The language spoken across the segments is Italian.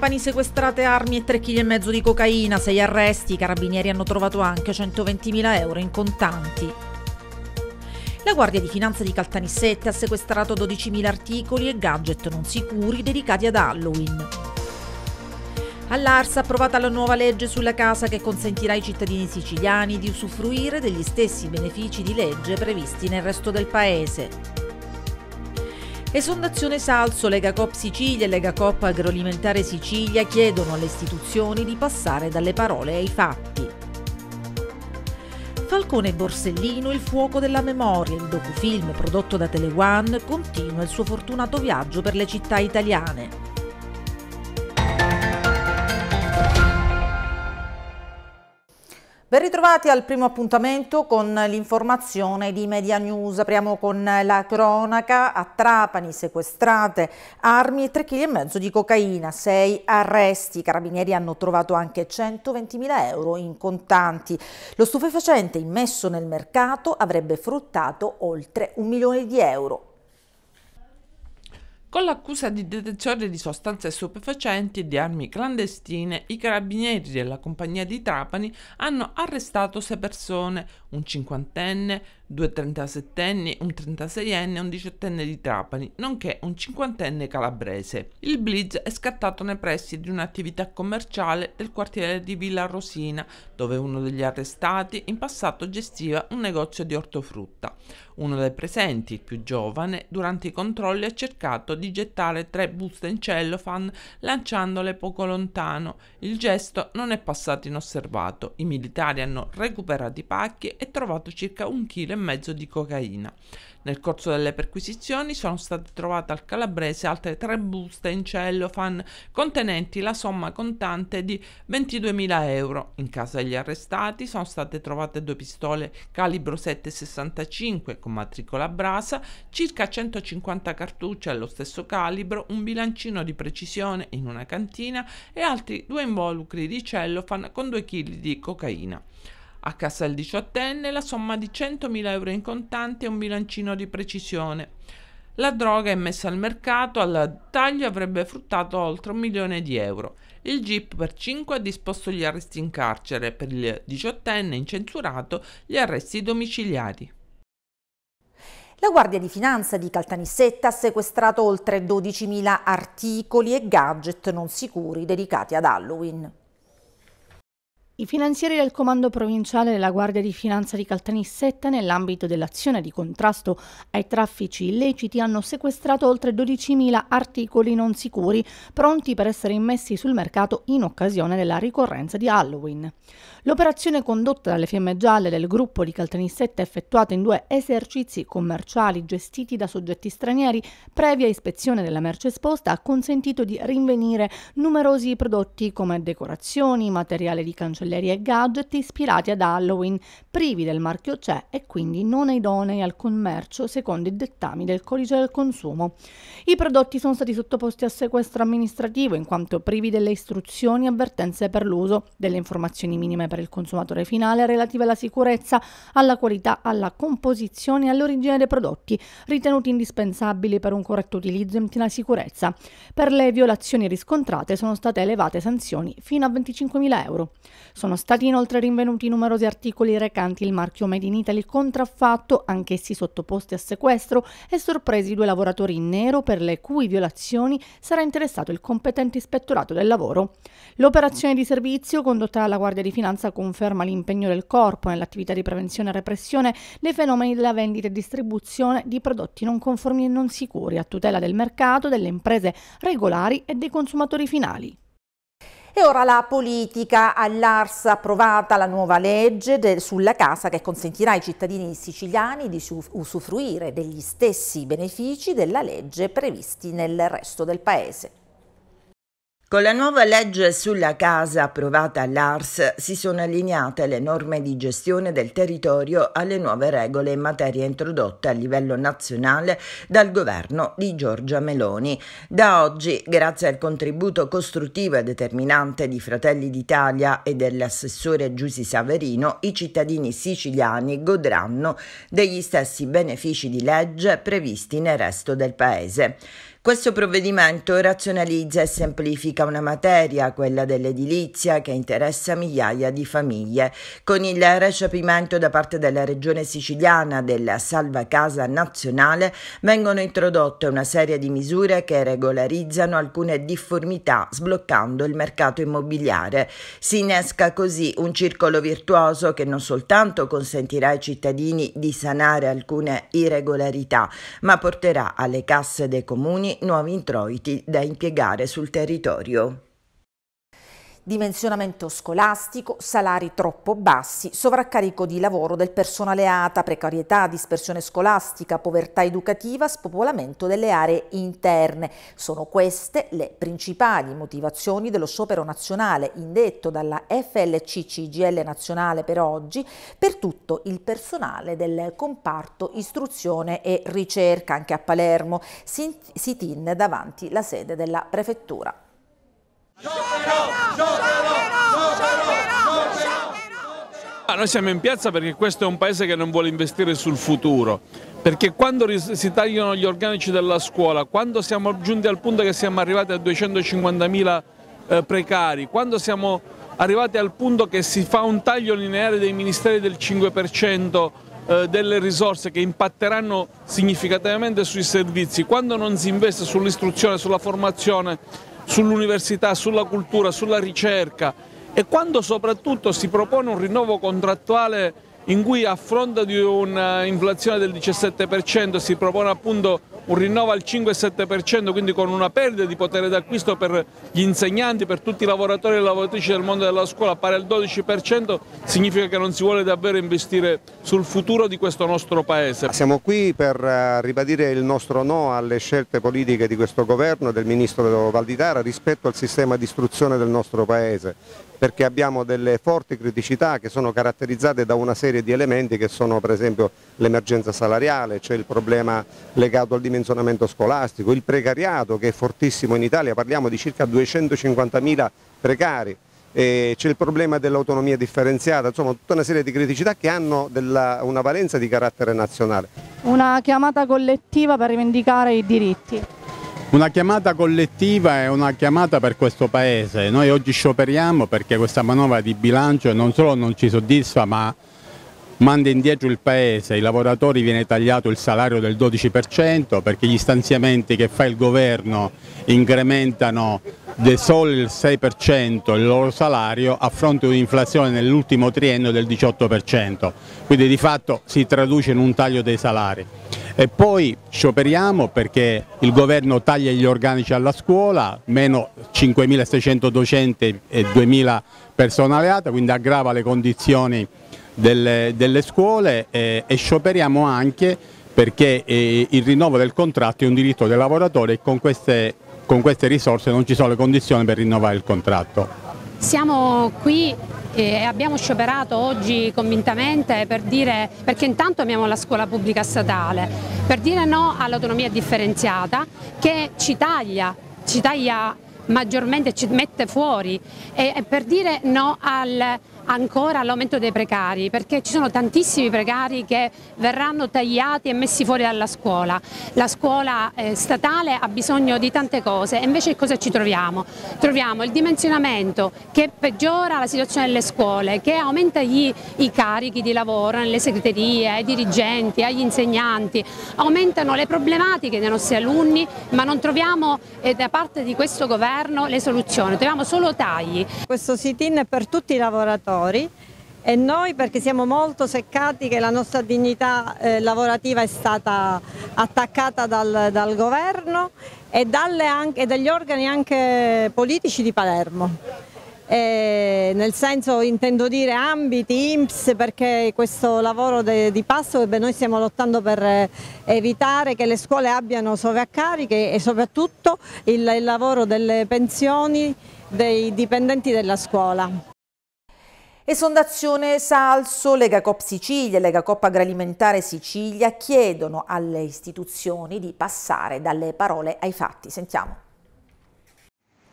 Trapani sequestrate armi e 3,5 kg di cocaina, 6 arresti, i carabinieri hanno trovato anche 120.000 euro in contanti. La Guardia di Finanza di Caltanissette ha sequestrato 12.000 articoli e gadget non sicuri dedicati ad Halloween. All'Arsa approvata la nuova legge sulla casa che consentirà ai cittadini siciliani di usufruire degli stessi benefici di legge previsti nel resto del paese. Esondazione Salso, Lega Coop Sicilia e Lega Coop Agroalimentare Sicilia chiedono alle istituzioni di passare dalle parole ai fatti. Falcone e Borsellino, il fuoco della memoria, il docufilm prodotto da Teleone, continua il suo fortunato viaggio per le città italiane. Ben ritrovati al primo appuntamento con l'informazione di Media News. Apriamo con la cronaca. A Trapani sequestrate armi e 3,5 kg di cocaina, 6 arresti. I carabinieri hanno trovato anche 120.000 euro in contanti. Lo stupefacente immesso nel mercato avrebbe fruttato oltre un milione di euro. Con l'accusa di detenzione di sostanze stupefacenti e di armi clandestine, i carabinieri della compagnia di Trapani hanno arrestato sei persone, un cinquantenne, due 37enni, un 36enne e un 18enne di Trapani, nonché un 50enne calabrese. Il blitz è scattato nei pressi di un'attività commerciale del quartiere di Villa Rosina, dove uno degli arrestati in passato gestiva un negozio di ortofrutta. Uno dei presenti, il più giovane, durante i controlli ha cercato di gettare tre buste in cellofan lanciandole poco lontano. Il gesto non è passato inosservato. I militari hanno recuperato i pacchi e trovato circa un chilo e mezzo di cocaina. Nel corso delle perquisizioni sono state trovate al calabrese altre tre buste in cellophane contenenti la somma contante di 22.000 euro. In casa degli arrestati sono state trovate due pistole calibro 7,65 con matricola brasa, circa 150 cartucce allo stesso calibro, un bilancino di precisione in una cantina e altri due involucri di cellophane con 2 kg di cocaina. A casa del diciottenne la somma di 100.000 euro in contanti e un bilancino di precisione. La droga immessa al mercato, al taglio avrebbe fruttato oltre un milione di euro. Il GIP per 5 ha disposto gli arresti in carcere, per il diciottenne incensurato gli arresti domiciliari. La Guardia di Finanza di Caltanissetta ha sequestrato oltre 12.000 articoli e gadget non sicuri dedicati ad Halloween. I finanzieri del Comando Provinciale della Guardia di Finanza di Caltanissetta, nell'ambito dell'azione di contrasto ai traffici illeciti, hanno sequestrato oltre 12.000 articoli non sicuri, pronti per essere immessi sul mercato in occasione della ricorrenza di Halloween. L'operazione condotta dalle fiamme gialle del gruppo di Caltanissetta è effettuata in due esercizi commerciali gestiti da soggetti stranieri. Previa ispezione della merce esposta ha consentito di rinvenire numerosi prodotti come decorazioni, materiale di cancelleria e gadget ispirati ad Halloween, privi del marchio CE e quindi non idonei al commercio secondo i dettami del codice del consumo. I prodotti sono stati sottoposti a sequestro amministrativo in quanto privi delle istruzioni e avvertenze per l'uso, delle informazioni minime per il consumatore finale relative alla sicurezza, alla qualità, alla composizione e all'origine dei prodotti, ritenuti indispensabili per un corretto utilizzo in piena sicurezza. Per le violazioni riscontrate sono state elevate sanzioni fino a 25.000 euro. Sono stati inoltre rinvenuti numerosi articoli recanti il marchio Made in Italy contraffatto, anch'essi sottoposti a sequestro, e sorpresi due lavoratori in nero per le cui violazioni sarà interessato il competente ispettorato del lavoro. L'operazione di servizio condotta dalla Guardia di Finanza vigilanza conferma l'impegno del corpo nell'attività di prevenzione e repressione dei fenomeni della vendita e distribuzione di prodotti non conformi e non sicuri a tutela del mercato, delle imprese regolari e dei consumatori finali. E ora la politica. All'Ars approvata la nuova legge sulla casa che consentirà ai cittadini siciliani di usufruire degli stessi benefici della legge previsti nel resto del Paese. Con la nuova legge sulla casa approvata all'ARS si sono allineate le norme di gestione del territorio alle nuove regole in materia introdotte a livello nazionale dal governo di Giorgia Meloni. Da oggi, grazie al contributo costruttivo e determinante di Fratelli d'Italia e dell'assessore Giussi Saverino, i cittadini siciliani godranno degli stessi benefici di legge previsti nel resto del paese. Questo provvedimento razionalizza e semplifica una materia, quella dell'edilizia, che interessa migliaia di famiglie. Con il recepimento da parte della Regione Siciliana della Salva Casa Nazionale vengono introdotte una serie di misure che regolarizzano alcune difformità sbloccando il mercato immobiliare. Si innesca così un circolo virtuoso che non soltanto consentirà ai cittadini di sanare alcune irregolarità, ma porterà alle casse dei comuni nuovi introiti da impiegare sul territorio dimensionamento scolastico, salari troppo bassi, sovraccarico di lavoro del personale ATA, precarietà, dispersione scolastica, povertà educativa, spopolamento delle aree interne. Sono queste le principali motivazioni dello sciopero nazionale indetto dalla FLC-CGL nazionale per oggi per tutto il personale del comparto istruzione e ricerca anche a Palermo, sit-in davanti la sede della prefettura. Ma ah, noi siamo in piazza perché questo è un paese che non vuole investire sul futuro, perché quando si tagliano gli organici della scuola, quando siamo giunti al punto che siamo arrivati a 250.000 eh, precari, quando siamo arrivati al punto che si fa un taglio lineare dei ministeri del 5%, eh, delle risorse che impatteranno significativamente sui servizi, quando non si investe sull'istruzione, sulla formazione, sull'università, sulla cultura, sulla ricerca e quando soprattutto si propone un rinnovo contrattuale in cui a fronte di un'inflazione del 17% si propone appunto un rinnovo al 5,7%, quindi con una perdita di potere d'acquisto per gli insegnanti, per tutti i lavoratori e le lavoratrici del mondo della scuola pari al 12%, significa che non si vuole davvero investire sul futuro di questo nostro Paese. Siamo qui per eh, ribadire il nostro no alle scelte politiche di questo governo, e del ministro Valditara, rispetto al sistema di istruzione del nostro Paese perché abbiamo delle forti criticità che sono caratterizzate da una serie di elementi che sono per esempio l'emergenza salariale, c'è cioè il problema legato al dimensionamento scolastico, il precariato che è fortissimo in Italia, parliamo di circa 250.000 precari, c'è il problema dell'autonomia differenziata, insomma tutta una serie di criticità che hanno della, una valenza di carattere nazionale. Una chiamata collettiva per rivendicare i diritti. Una chiamata collettiva è una chiamata per questo Paese. Noi oggi scioperiamo perché questa manovra di bilancio non solo non ci soddisfa ma manda indietro il Paese. Ai lavoratori viene tagliato il salario del 12% perché gli stanziamenti che fa il governo incrementano di solo il 6% il loro salario a fronte di un'inflazione nell'ultimo triennio del 18%. Quindi di fatto si traduce in un taglio dei salari. E poi scioperiamo perché il governo taglia gli organici alla scuola, meno 5.600 docenti e 2.000 persone alleate, quindi aggrava le condizioni delle, delle scuole e, e, scioperiamo anche perché eh, il rinnovo del contratto è un diritto del lavoratore e con queste, con queste risorse non ci sono le condizioni per rinnovare il contratto. Siamo qui e abbiamo scioperato oggi convintamente per dire, perché intanto abbiamo la scuola pubblica statale, per dire no all'autonomia differenziata che ci taglia, ci taglia maggiormente, ci mette fuori e per dire no al ancora all'aumento dei precari perché ci sono tantissimi precari che verranno tagliati e messi fuori dalla scuola. La scuola eh, statale ha bisogno di tante cose e invece cosa ci troviamo? Troviamo il dimensionamento che peggiora la situazione delle scuole, che aumenta gli, i carichi di lavoro nelle segreterie, ai dirigenti, agli insegnanti, aumentano le problematiche dei nostri alunni ma non troviamo eh, da parte di questo governo le soluzioni, troviamo solo tagli. Questo sit-in è per tutti i lavoratori lavoratori e noi perché siamo molto seccati che la nostra dignità eh, lavorativa è stata attaccata dal, dal governo e, anche, e, dagli organi anche politici di Palermo. E nel senso intendo dire ambiti, IMPS, perché questo lavoro de, di passo beh, noi stiamo lottando per eh, evitare che le scuole abbiano sovraccariche e soprattutto il, il lavoro delle pensioni dei dipendenti della scuola. Esondazione Salso, Lega Cop Sicilia e Lega Coppa Agroalimentare Sicilia chiedono alle istituzioni di passare dalle parole ai fatti. Sentiamo.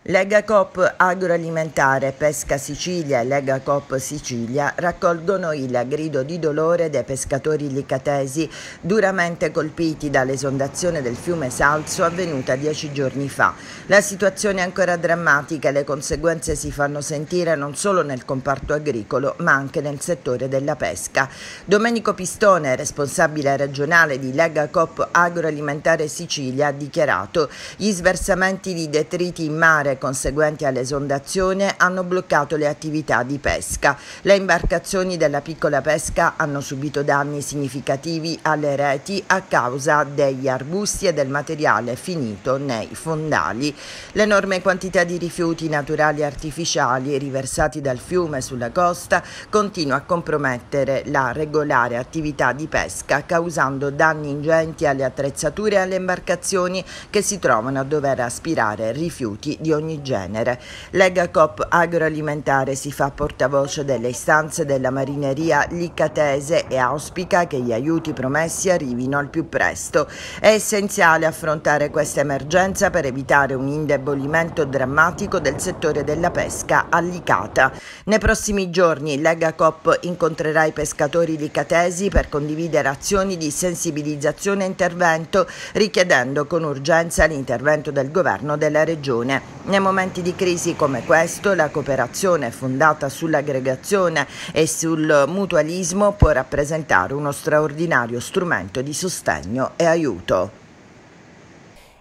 Lega Coop Agroalimentare Pesca Sicilia e Lega Coop Sicilia raccolgono il grido di dolore dei pescatori licatesi duramente colpiti dall'esondazione del fiume Salso avvenuta dieci giorni fa. La situazione è ancora drammatica e le conseguenze si fanno sentire non solo nel comparto agricolo ma anche nel settore della pesca. Domenico Pistone, responsabile regionale di Lega Coop Agroalimentare Sicilia, ha dichiarato gli sversamenti di detriti in mare conseguenti all'esondazione hanno bloccato le attività di pesca. Le imbarcazioni della piccola pesca hanno subito danni significativi alle reti a causa degli arbusti e del materiale finito nei fondali. L'enorme quantità di rifiuti naturali artificiali riversati dal fiume sulla costa continua a compromettere la regolare attività di pesca causando danni ingenti alle attrezzature e alle imbarcazioni che si trovano a dover aspirare rifiuti di ogni ogni genere. Legacop Agroalimentare si fa portavoce delle istanze della marineria licatese e auspica che gli aiuti promessi arrivino al più presto. È essenziale affrontare questa emergenza per evitare un indebolimento drammatico del settore della pesca a Licata. Nei prossimi giorni Legacop incontrerà i pescatori licatesi per condividere azioni di sensibilizzazione e intervento richiedendo con urgenza l'intervento del governo della regione. Nei momenti di crisi come questo, la cooperazione fondata sull'aggregazione e sul mutualismo può rappresentare uno straordinario strumento di sostegno e aiuto.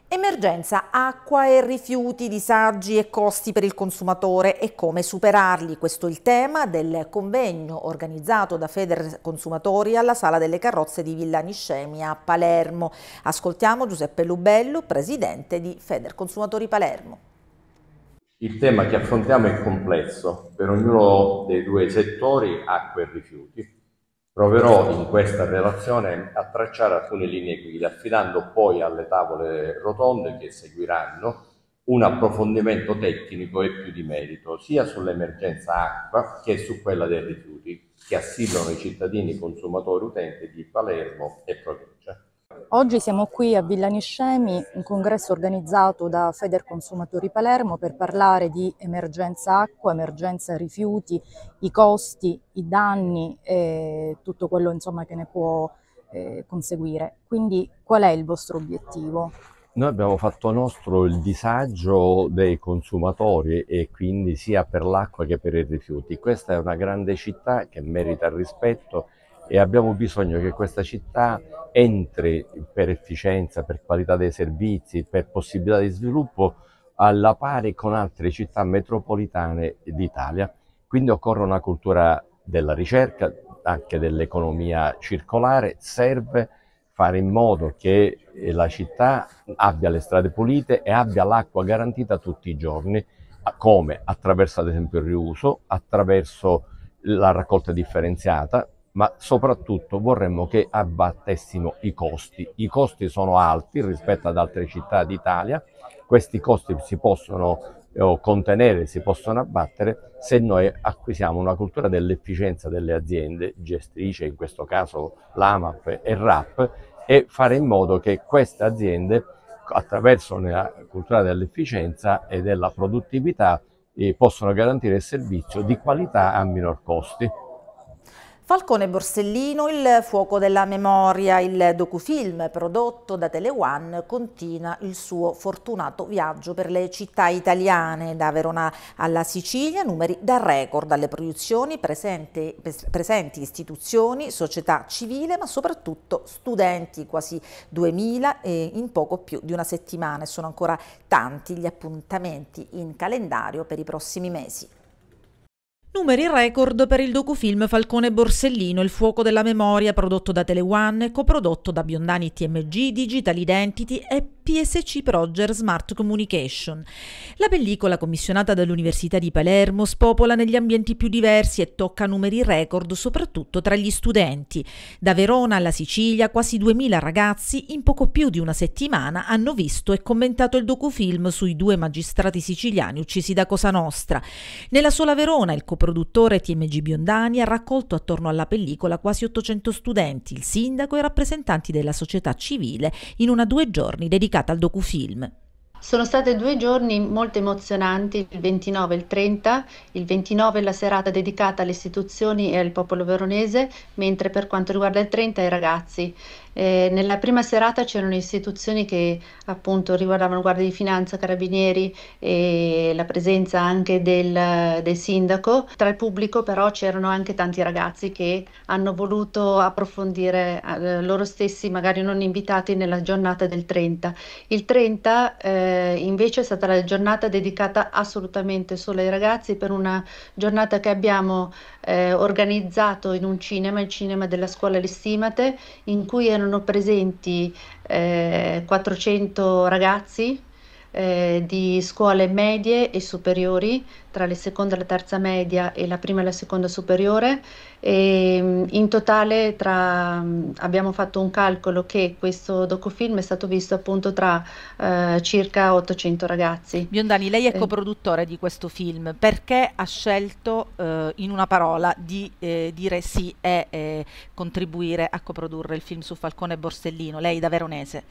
Emergenza acqua e rifiuti, disagi e costi per il consumatore e come superarli. Questo è il tema del convegno organizzato da Feder Consumatori alla Sala delle Carrozze di Villa Niscemi a Palermo. Ascoltiamo Giuseppe Lubello, presidente di Feder Consumatori Palermo. Il tema che affrontiamo è complesso, per ognuno dei due settori, acqua e rifiuti. Proverò in questa relazione a tracciare alcune linee guida, affidando poi alle tavole rotonde che seguiranno un approfondimento tecnico e più di merito, sia sull'emergenza acqua che su quella dei rifiuti, che assidono i cittadini consumatori utenti di Palermo e provincia. Oggi siamo qui a Villa Niscemi, un congresso organizzato da Feder Consumatori Palermo per parlare di emergenza acqua, emergenza rifiuti, i costi, i danni e tutto quello insomma, che ne può eh, conseguire. Quindi qual è il vostro obiettivo? Noi abbiamo fatto nostro il disagio dei consumatori e quindi sia per l'acqua che per i rifiuti. Questa è una grande città che merita rispetto e abbiamo bisogno che questa città entri per efficienza, per qualità dei servizi, per possibilità di sviluppo alla pari con altre città metropolitane d'Italia. Quindi occorre una cultura della ricerca, anche dell'economia circolare, serve fare in modo che la città abbia le strade pulite e abbia l'acqua garantita tutti i giorni, come attraverso ad esempio il riuso, attraverso la raccolta differenziata, ma soprattutto vorremmo che abbattessimo i costi. I costi sono alti rispetto ad altre città d'Italia, questi costi si possono eh, contenere, si possono abbattere se noi acquisiamo una cultura dell'efficienza delle aziende gestrice, in questo caso l'AMAP e RAP, e fare in modo che queste aziende attraverso la cultura dell'efficienza e della produttività eh, possano garantire il servizio di qualità a minor costi. Falcone Borsellino, Il fuoco della memoria, il docufilm prodotto da Tele One continua il suo fortunato viaggio per le città italiane, da Verona alla Sicilia, numeri da record alle proiezioni, presenti, presenti istituzioni, società civile, ma soprattutto studenti, quasi 2000 in poco più di una settimana e sono ancora tanti gli appuntamenti in calendario per i prossimi mesi. Numeri record per il docufilm Falcone Borsellino, Il fuoco della memoria, prodotto da Teleone, coprodotto da Biondani TMG, Digital Identity e PSC Proger Smart Communication. La pellicola, commissionata dall'Università di Palermo, spopola negli ambienti più diversi e tocca numeri record soprattutto tra gli studenti. Da Verona alla Sicilia, quasi 2000 ragazzi in poco più di una settimana hanno visto e commentato il docufilm sui due magistrati siciliani uccisi da Cosa Nostra. Nella sola Verona il coproduttore produttore TMG Biondani ha raccolto attorno alla pellicola quasi 800 studenti, il sindaco e rappresentanti della società civile in una due giorni dedicata al docufilm. Sono state due giorni molto emozionanti, il 29 e il 30. Il 29 è la serata dedicata alle istituzioni e al popolo veronese, mentre per quanto riguarda il 30 ai ragazzi. Eh, nella prima serata c'erano istituzioni che appunto riguardavano Guardia di Finanza, Carabinieri e la presenza anche del, del sindaco. Tra il pubblico però c'erano anche tanti ragazzi che hanno voluto approfondire eh, loro stessi, magari non invitati, nella giornata del 30. Il 30 eh, invece è stata la giornata dedicata assolutamente solo ai ragazzi per una giornata che abbiamo eh, organizzato in un cinema, il cinema della scuola Lissimate, in cui erano erano presenti eh, 400 ragazzi eh, di scuole medie e superiori, tra le seconda e la terza media e la prima e la seconda superiore. E, mm, in totale tra, mm, abbiamo fatto un calcolo che questo docufilm è stato visto appunto tra eh, circa 800 ragazzi. Biondani, lei è eh. coproduttore eh. di questo film, perché ha scelto eh, in una parola di eh, dire sì e contribuire a coprodurre il film su Falcone e Borsellino? Lei da veronese.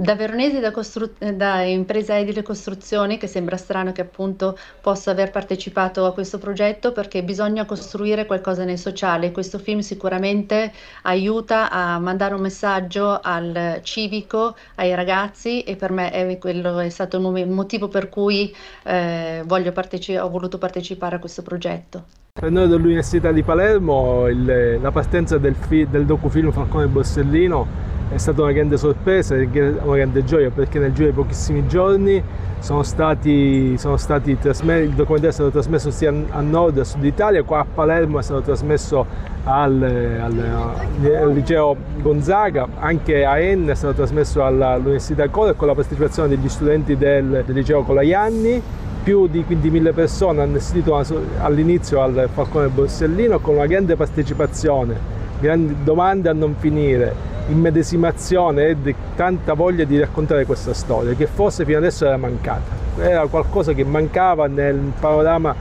Da Veronese da, costru- da impresa edile costruzioni, che sembra strano che appunto possa aver partecipato a questo progetto perché bisogna costruire qualcosa nel sociale. Questo film sicuramente aiuta a mandare un messaggio al civico, ai ragazzi e per me è, quello è stato il motivo per cui eh, parteci- ho voluto partecipare a questo progetto. Per noi dell'Università di Palermo il, la partenza del, fi- del docufilm Falcone e Borsellino è stata una grande sorpresa una grande gioia perché nel giro di pochissimi giorni sono stati, sono stati il documentario è stato trasmesso sia a nord che a sud Italia, qua a Palermo è stato trasmesso al, al, al liceo Gonzaga, anche a Enne è stato trasmesso all'Università Cola con la partecipazione degli studenti del, del liceo Colaianni più di 15.000 persone hanno assistito all'inizio al Falcone Borsellino con una grande partecipazione, grandi domande a non finire immedesimazione e di tanta voglia di raccontare questa storia che forse fino adesso era mancata. Era qualcosa che mancava nel panorama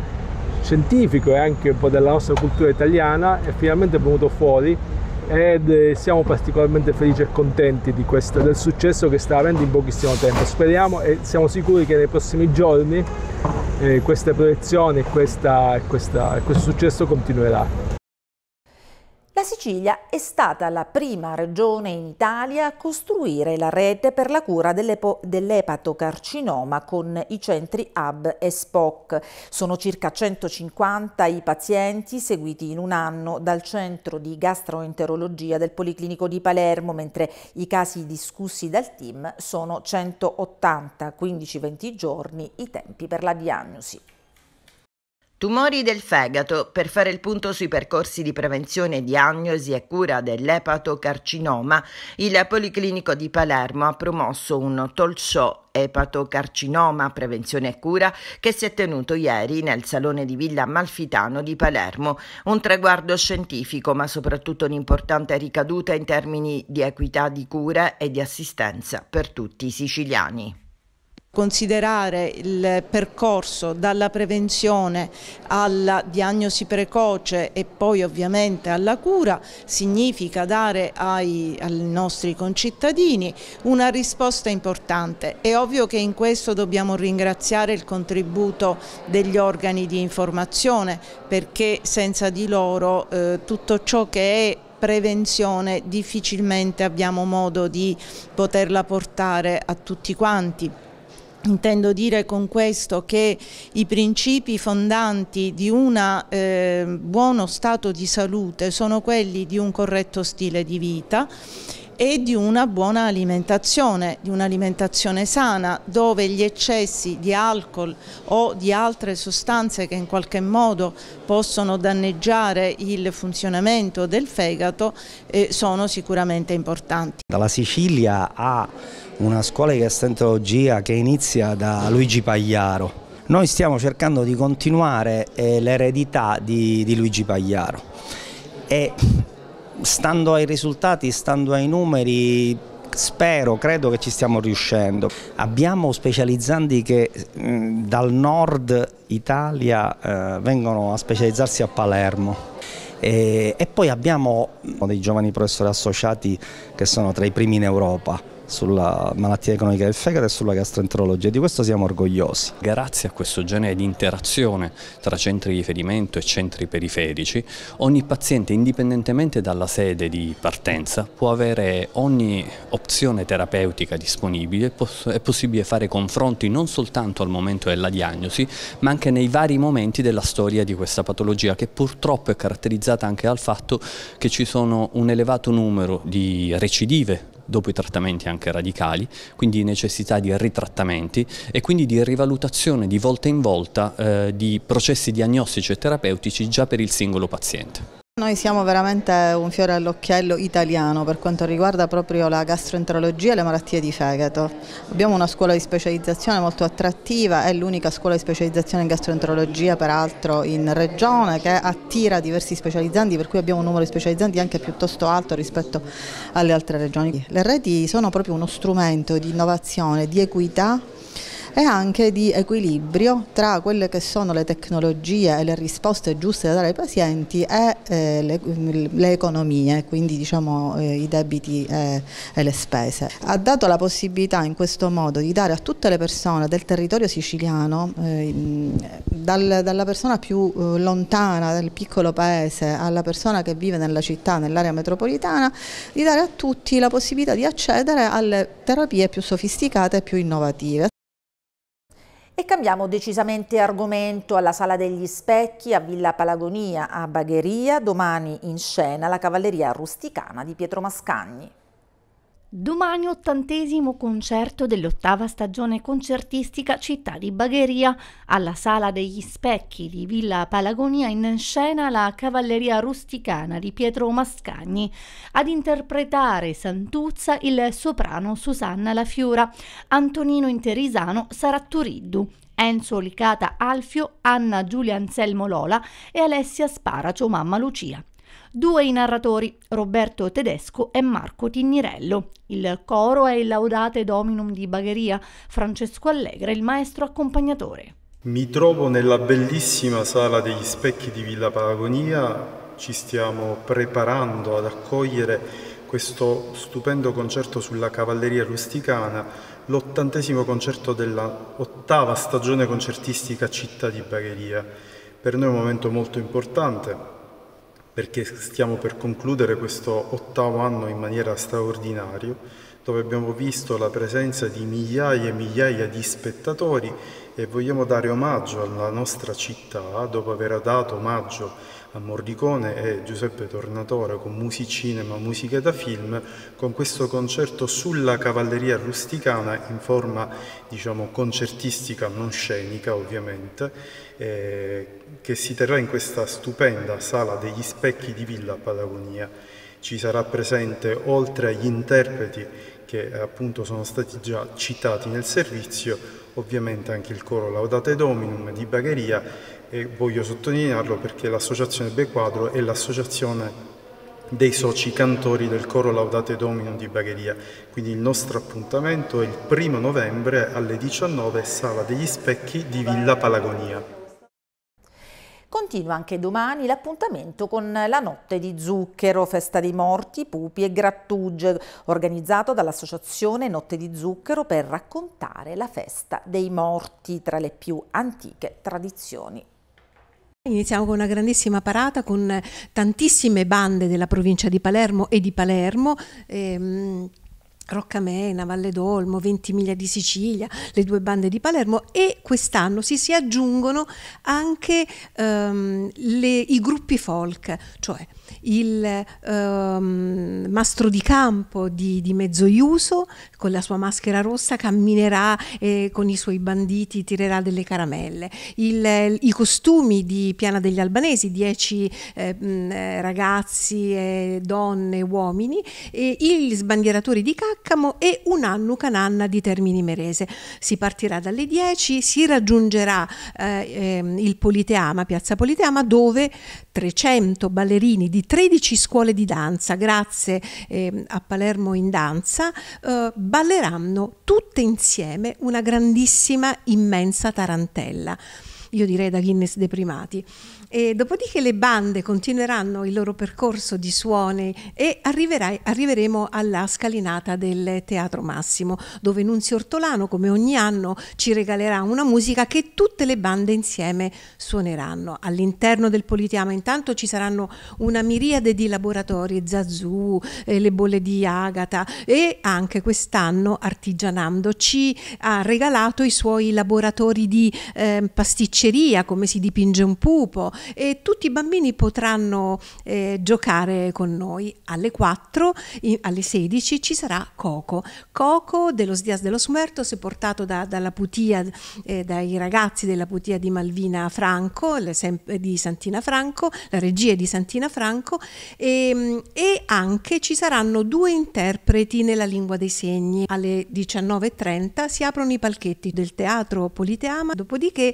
scientifico e anche un po' della nostra cultura italiana e finalmente è venuto fuori ed eh, siamo particolarmente felici e contenti questo, del successo che sta avendo in pochissimo tempo. Speriamo e siamo sicuri che nei prossimi giorni eh, queste proiezioni e questo successo continueranno. La Sicilia è stata la prima regione in Italia a costruire la rete per la cura dell'epatocarcinoma con i centri hub e SPOC. Sono circa 150 i pazienti seguiti in un anno dal centro di gastroenterologia del Policlinico di Palermo, mentre i casi discussi dal team sono 180, 15-20 giorni i tempi per la diagnosi. Tumori del fegato, per fare il punto sui percorsi di prevenzione, diagnosi e cura dell'epatocarcinoma, il Policlinico di Palermo ha promosso un talk show epatocarcinoma, prevenzione e cura che si è tenuto ieri nel Salone di Villa Malfitano di Palermo. Un traguardo scientifico, ma soprattutto un'importante ricaduta in termini di equità di cura e di assistenza per tutti i siciliani. Considerare il percorso dalla prevenzione alla diagnosi precoce e poi ovviamente alla cura significa dare ai, ai, nostri concittadini una risposta importante. È ovvio che in questo dobbiamo ringraziare il contributo degli organi di informazione perché senza di loro eh, tutto ciò che è prevenzione difficilmente abbiamo modo di poterla portare a tutti quanti. Intendo dire con questo che i principi fondanti di un eh, buono stato di salute sono quelli di un corretto stile di vita e di una buona alimentazione, di un'alimentazione sana dove gli eccessi di alcol o di altre sostanze che in qualche modo possono danneggiare il funzionamento del fegato eh, sono sicuramente importanti. Dalla Sicilia a una scuola di gastroenterologia che inizia da Luigi Pagliaro. Noi stiamo cercando di continuare eh, l'eredità di, di Luigi Pagliaro e stando ai risultati, stando ai numeri, spero, credo che ci stiamo riuscendo. Abbiamo specializzanti che mh, dal nord Italia eh, vengono a specializzarsi a Palermo. E, e poi abbiamo dei giovani professori associati che sono tra i primi in Europa sulla malattia economica del fegato e sulla gastroenterologia. Di questo siamo orgogliosi. Grazie a questo genere di interazione tra centri di riferimento e centri periferici, ogni paziente, indipendentemente dalla sede di partenza, può avere ogni opzione terapeutica disponibile, è possibile fare confronti non soltanto al momento della diagnosi, ma anche nei vari momenti della storia di questa patologia, che purtroppo è caratterizzata anche dal fatto che ci sono un elevato numero di recidive dopo i trattamenti anche radicali, quindi necessità di ritrattamenti e quindi di rivalutazione di volta in volta eh, di processi diagnostici e terapeutici già per il singolo paziente. Noi siamo veramente un fiore all'occhiello italiano per quanto riguarda proprio la gastroenterologia e le malattie di fegato. Abbiamo una scuola di specializzazione molto attrattiva, è l'unica scuola di specializzazione in gastroenterologia peraltro in regione che attira diversi specializzanti per cui abbiamo un numero di specializzanti anche piuttosto alto rispetto alle altre regioni. Le reti sono proprio uno strumento di innovazione, di equità e anche di equilibrio tra quelle che sono le tecnologie e le risposte giuste da dare ai pazienti e eh, le, mm, le, economie, quindi diciamo, eh, i debiti e, e le spese. Ha dato la possibilità in questo modo di dare a tutte le persone del territorio siciliano, eh, dal, dalla persona più eh, lontana del piccolo paese alla persona che vive nella città, nell'area metropolitana, di dare a tutti la possibilità di accedere alle terapie più sofisticate e più innovative. E cambiamo decisamente argomento alla Sala degli Specchi a Villa Palagonia a Bagheria, domani in scena la Cavalleria Rusticana di Pietro Mascagni. Domani ottantesimo concerto dell'ottava stagione concertistica Città di Bagheria. Alla Sala degli Specchi di Villa Palagonia in scena la Cavalleria Rusticana di Pietro Mascagni. Ad interpretare Santuzza il soprano Susanna La Lafiora. Antonino Interisano sarà Turiddu. Enzo Licata Alfio, Anna Giulia Anselmo Lola e Alessia Sparacio Mamma Lucia due i narratori, Roberto Tedesco e Marco Tignirello. Il coro è il Laudate Dominum di Bagheria, Francesco Allegra, il maestro accompagnatore. Mi trovo nella bellissima sala degli specchi di Villa Patagonia, ci stiamo preparando ad accogliere questo stupendo concerto sulla cavalleria rusticana, l'ottantesimo concerto della ottava stagione concertistica Città di Bagheria. Per noi è un momento molto importante, perché stiamo per concludere questo ottavo anno in maniera straordinaria, dove abbiamo visto la presenza di migliaia e migliaia di spettatori e vogliamo dare omaggio alla nostra città, dopo aver dato omaggio a Mordicone e Giuseppe Tornatore con musicinema, musica da film, con questo concerto sulla cavalleria rusticana in forma diciamo concertistica non scenica ovviamente eh, che si terrà in questa stupenda sala degli specchi di Villa Patagonia. Ci sarà presente, oltre agli interpreti che eh, appunto sono stati già citati nel servizio, ovviamente anche il coro Laudate Dominum di Bagheria e voglio sottolinearlo perché l'associazione Bequadro è l'associazione dei soci cantori del coro Laudate Dominum di Bagheria. Quindi il nostro appuntamento è il primo novembre alle 19, sala degli specchi di Villa Palagonia. Continua anche domani l'appuntamento con la notte di zucchero, festa dei morti, pupi e grattugie, organizzato dall'associazione Notte di Zucchero per raccontare la festa dei morti tra le più antiche tradizioni Iniziamo con una grandissima parata con tantissime bande della provincia di Palermo e di Palermo. Ehm Roccamena, Valle d'Olmo, 20 miglia di Sicilia, le due bande di Palermo e quest'anno si, si aggiungono anche um, le, i gruppi folk, cioè il um, mastro di campo di, di Mezzoiuso con la sua maschera rossa camminerà eh, con i suoi banditi, tirerà delle caramelle. Il, I costumi di Piana degli Albanesi, dieci ehm, eh, ragazzi, eh, donne, uomini, e gli sbandieratori di Caccamo e un'annuca cananna di Termini Merese. Si partirà dalle 10, si raggiungerà eh, ehm, il Politeama, piazza Politeama, dove 300 ballerini di di 13 scuole di danza, grazie eh, a Palermo in danza, eh, balleranno tutte insieme una grandissima, immensa tarantella, io direi da Guinness dei primati. E dopodiché le bande continueranno il loro percorso di suoni e arriveremo alla scalinata del Teatro Massimo, dove Nunzio Ortolano, come ogni anno, ci regalerà una musica che tutte le bande insieme suoneranno. All'interno del Politeama intanto ci saranno una miriade di laboratori, Zazù, eh, le bolle di Agata e anche quest'anno Artigianando ci ha regalato i suoi laboratori di eh, pasticceria, come si dipinge un pupo, e tutti i bambini potranno eh, giocare con noi. Alle 4, in, alle 16 ci sarà Coco. Coco dello Dias de los Muertos portato da, dalla putia, eh, dai ragazzi della putia di Malvina Franco, di Santina Franco, la regia di Santina Franco e, ehm, e anche ci saranno due interpreti nella lingua dei segni. Alle 19.30 si aprono i palchetti del teatro Politeama, dopodiché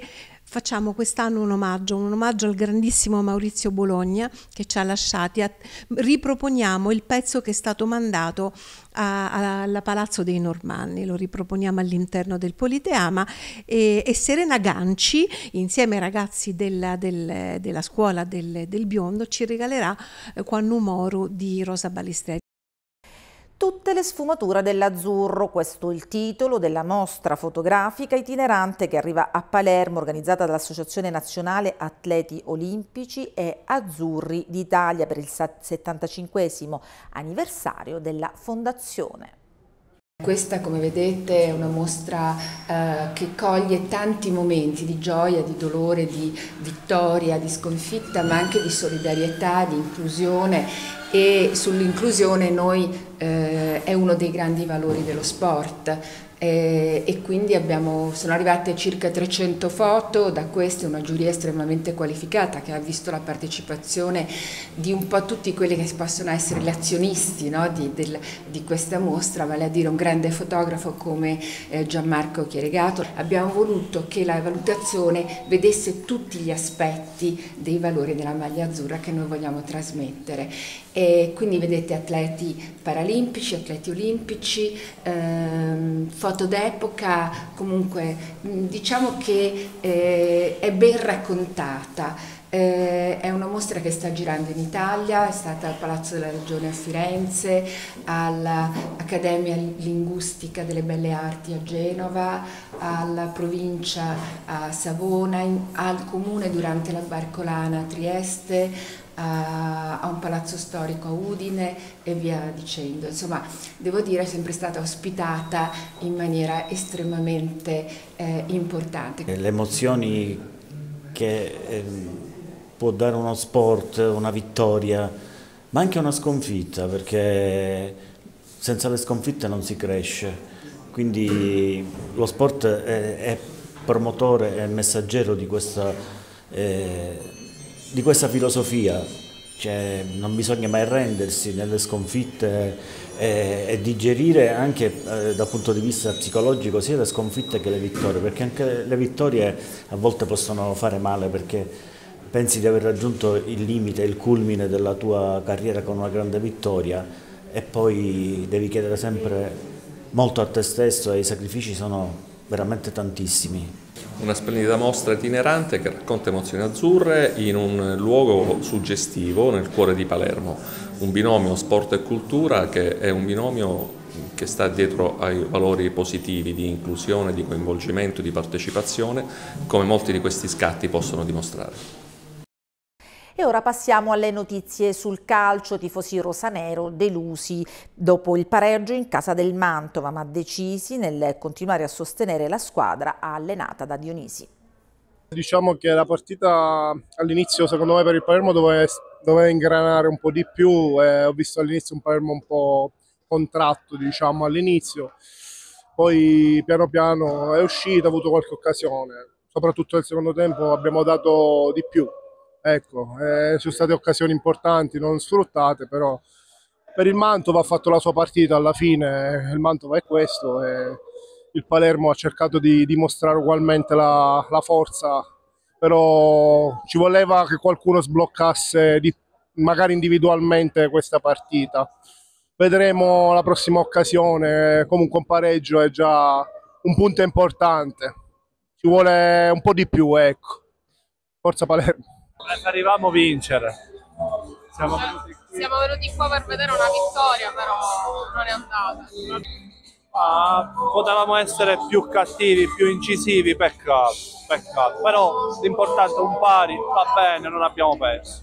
facciamo quest'anno un omaggio, un omaggio al grandissimo Maurizio Bologna che ci ha lasciati, riproponiamo il pezzo che è stato mandato alla Palazzo dei Normanni, lo riproponiamo all'interno del Politeama e, e, Serena Ganci insieme ai ragazzi della, del, della scuola del, del, biondo ci regalerà eh, Quannu Moro di Rosa Balistretti. Tutte le sfumature dell'azzurro, questo è il titolo della mostra fotografica itinerante che arriva a Palermo organizzata dall'Associazione Nazionale Atleti Olimpici e Azzurri d'Italia per il 75 anniversario della fondazione. Questa, come vedete, è una mostra eh, che coglie tanti momenti di gioia, di dolore, di vittoria, di sconfitta, ma anche di solidarietà, di inclusione e sull'inclusione noi eh, è uno dei grandi valori dello sport eh, e quindi abbiamo, sono arrivate circa 300 foto, da queste una giuria estremamente qualificata che ha visto la partecipazione di un po' tutti quelli che possono essere gli azionisti no, di, del, di, questa mostra, vale a dire un grande fotografo come eh, Gianmarco Chieregato. Abbiamo voluto che la valutazione vedesse tutti gli aspetti dei valori della maglia azzurra che noi vogliamo trasmettere e quindi vedete atleti paralimpici, atleti olimpici, ehm, foto d'epoca, comunque mm, diciamo che eh, è ben raccontata. Eh, è una mostra che sta girando in Italia, è stata al Palazzo della Regione a Firenze, all'Accademia Linguistica delle Belle Arti a Genova, alla provincia a Savona, in, al comune durante la Barcolana a Trieste, a, a, un palazzo storico a Udine e via dicendo. Insomma, devo dire, è sempre stata ospitata in maniera estremamente eh, importante. Le emozioni che eh, può dare uno sport, una vittoria, ma anche una sconfitta, perché senza le sconfitte non si cresce. Quindi lo sport è, è promotore è messaggero di questa... Eh, di questa filosofia, cioè non bisogna mai arrendersi nelle sconfitte e, eh, e digerire anche eh, dal punto di vista psicologico sia le sconfitte che le vittorie, perché anche le vittorie a volte possono fare male perché pensi di aver raggiunto il limite, il culmine della tua carriera con una grande vittoria e poi devi chiedere sempre molto a te stesso e i sacrifici sono veramente tantissimi una splendida mostra itinerante che racconta emozioni azzurre in un luogo suggestivo nel cuore di Palermo, un binomio sport e cultura che è un binomio che sta dietro ai valori positivi di inclusione, di coinvolgimento, di partecipazione, come molti di questi scatti possono dimostrare. E ora passiamo alle notizie sul calcio, tifosi rosanero delusi dopo il pareggio in casa del Mantova, ma decisi nel continuare a sostenere la squadra allenata da Dionisi. Diciamo che la partita all'inizio secondo me per il Palermo doveva, dove ingranare un po' di più, eh, ho visto all'inizio un Palermo un po' contratto diciamo, all'inizio, poi piano piano è uscito, ha avuto qualche occasione, soprattutto nel secondo tempo abbiamo dato di più, Ecco, eh, sono state occasioni importanti non sfruttate, però per il Mantova ha fatto la sua partita alla fine, il Mantova è questo e il Palermo ha cercato di dimostrare ugualmente la, la forza, però ci voleva che qualcuno sbloccasse di, magari individualmente questa partita. Vedremo la prossima occasione, comunque un pareggio è già un punto importante, ci vuole un po' di più, ecco. Forza Palermo. Preferivamo vincere. Siamo venuti, Siamo venuti qua per vedere una vittoria, però non è andata. Uh, potevamo essere più cattivi, più incisivi, peccato, peccato. Però l'importante è un pari, va bene, non abbiamo perso.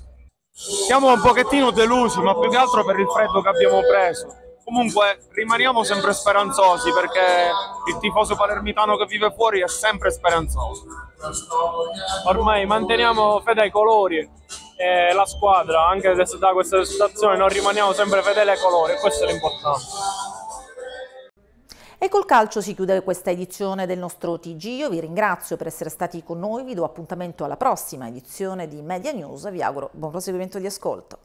Siamo un pochettino delusi, ma più che altro per il freddo che abbiamo preso Comunque rimaniamo sempre speranzosi perché il tifoso palermitano che vive fuori è sempre speranzoso. Ormai manteniamo fede ai colori e la squadra, anche se da questa situazione non rimaniamo sempre fedeli ai colori, questo è l'importante. E col calcio si chiude questa edizione del nostro TG. Io vi ringrazio per essere stati con noi, vi do appuntamento alla prossima edizione di Media News, vi auguro buon proseguimento di ascolto.